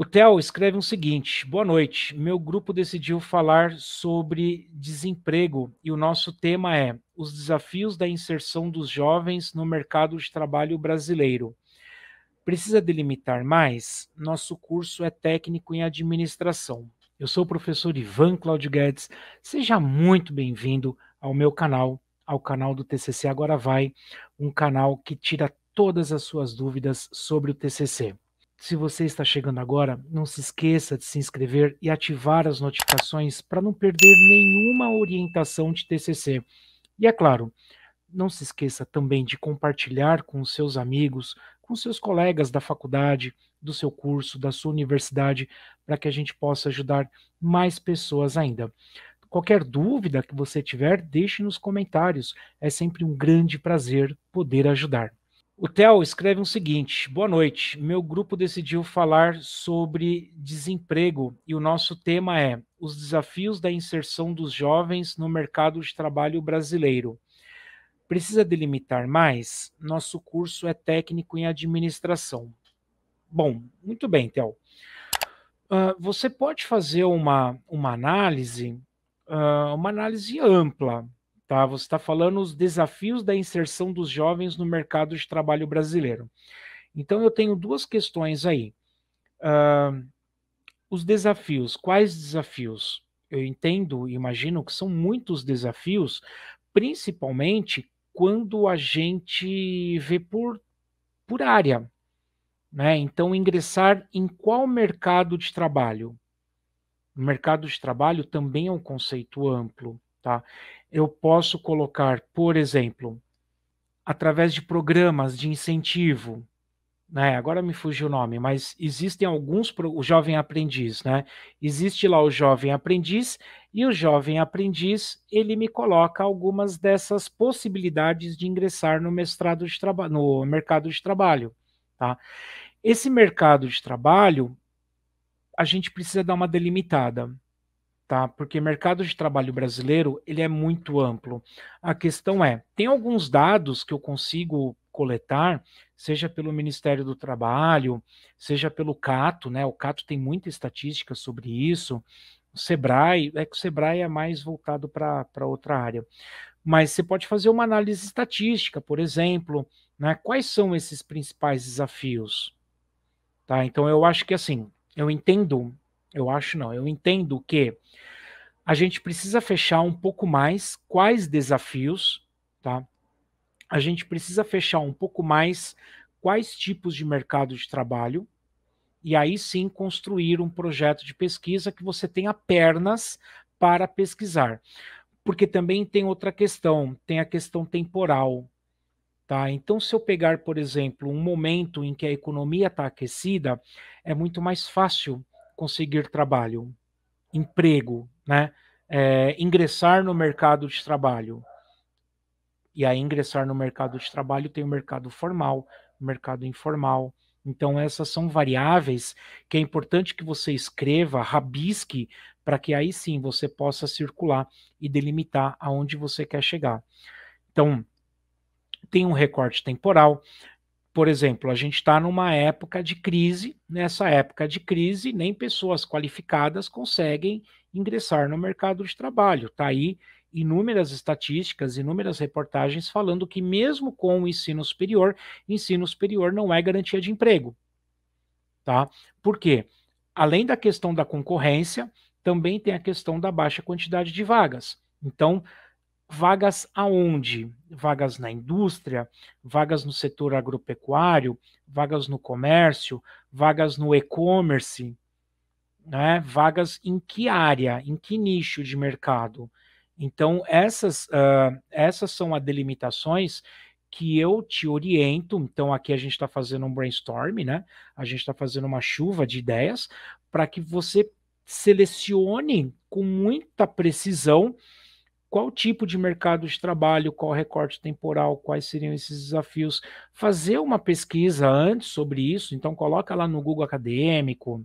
O Theo escreve o um seguinte: boa noite. Meu grupo decidiu falar sobre desemprego e o nosso tema é os desafios da inserção dos jovens no mercado de trabalho brasileiro. Precisa delimitar mais? Nosso curso é técnico em administração. Eu sou o professor Ivan Claudio Guedes. Seja muito bem-vindo ao meu canal, ao canal do TCC Agora Vai, um canal que tira todas as suas dúvidas sobre o TCC. Se você está chegando agora, não se esqueça de se inscrever e ativar as notificações para não perder nenhuma orientação de TCC. E é claro, não se esqueça também de compartilhar com seus amigos, com seus colegas da faculdade, do seu curso, da sua universidade, para que a gente possa ajudar mais pessoas ainda. Qualquer dúvida que você tiver, deixe nos comentários. É sempre um grande prazer poder ajudar. O Theo escreve o um seguinte: boa noite. Meu grupo decidiu falar sobre desemprego e o nosso tema é os desafios da inserção dos jovens no mercado de trabalho brasileiro. Precisa delimitar mais? Nosso curso é técnico em administração. Bom, muito bem, Theo. Uh, você pode fazer uma, uma análise, uh, uma análise ampla, Tá? Você está falando os desafios da inserção dos jovens no mercado de trabalho brasileiro. Então, eu tenho duas questões aí. Uh, os desafios, quais desafios? Eu entendo, imagino que são muitos desafios, principalmente quando a gente vê por, por área. Né? Então, ingressar em qual mercado de trabalho? O mercado de trabalho também é um conceito amplo. Tá? Eu posso colocar, por exemplo, através de programas de incentivo, né? Agora me fugiu o nome, mas existem alguns o jovem aprendiz, né? Existe lá o jovem aprendiz e o jovem aprendiz ele me coloca algumas dessas possibilidades de ingressar no mestrado de trabalho, no mercado de trabalho, tá? Esse mercado de trabalho a gente precisa dar uma delimitada tá? Porque mercado de trabalho brasileiro ele é muito amplo. A questão é, tem alguns dados que eu consigo coletar, seja pelo Ministério do Trabalho, seja pelo Cato, né? O Cato tem muita estatística sobre isso. O Sebrae, é que o Sebrae é mais voltado para outra área. Mas você pode fazer uma análise estatística, por exemplo, né? Quais são esses principais desafios? Tá? Então eu acho que assim, eu entendo eu acho não. Eu entendo que a gente precisa fechar um pouco mais quais desafios, tá? A gente precisa fechar um pouco mais quais tipos de mercado de trabalho e aí sim construir um projeto de pesquisa que você tenha pernas para pesquisar. Porque também tem outra questão, tem a questão temporal, Tá? Então, se eu pegar, por exemplo, um momento em que a economia está aquecida, é muito mais fácil conseguir trabalho, emprego, né? É, ingressar no mercado de trabalho. E aí, ingressar no mercado de trabalho tem o mercado formal, o mercado informal. Então, essas são variáveis que é importante que você escreva, rabisque, para que aí sim você possa circular e delimitar aonde você quer chegar. Então, tem um recorte temporal, por exemplo, a gente está numa época de crise, nessa época de crise, nem pessoas qualificadas conseguem ingressar no mercado de trabalho. Está aí inúmeras estatísticas, inúmeras reportagens falando que, mesmo com o ensino superior, ensino superior não é garantia de emprego. Tá? Por quê? Além da questão da concorrência, também tem a questão da baixa quantidade de vagas. Então, Vagas aonde? Vagas na indústria, vagas no setor agropecuário, vagas no comércio, vagas no e-commerce, né? vagas em que área, em que nicho de mercado. Então, essas, uh, essas são as delimitações que eu te oriento. Então, aqui a gente está fazendo um brainstorm, né? A gente está fazendo uma chuva de ideias para que você selecione com muita precisão qual tipo de mercado de trabalho, qual recorte temporal, quais seriam esses desafios. Fazer uma pesquisa antes sobre isso, então coloca lá no Google Acadêmico,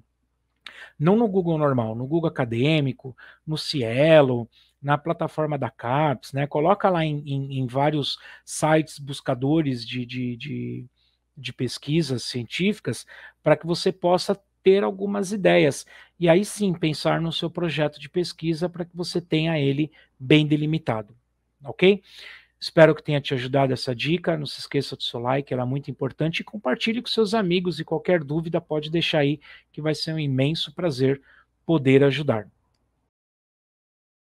não no Google normal, no Google Acadêmico, no Cielo, na plataforma da CAPES, né? Coloca lá em, em, em vários sites buscadores de, de, de, de pesquisas científicas para que você possa ter algumas ideias. E aí sim, pensar no seu projeto de pesquisa para que você tenha ele bem delimitado. Ok? Espero que tenha te ajudado essa dica. Não se esqueça do seu like, ela é muito importante. E compartilhe com seus amigos e qualquer dúvida pode deixar aí, que vai ser um imenso prazer poder ajudar.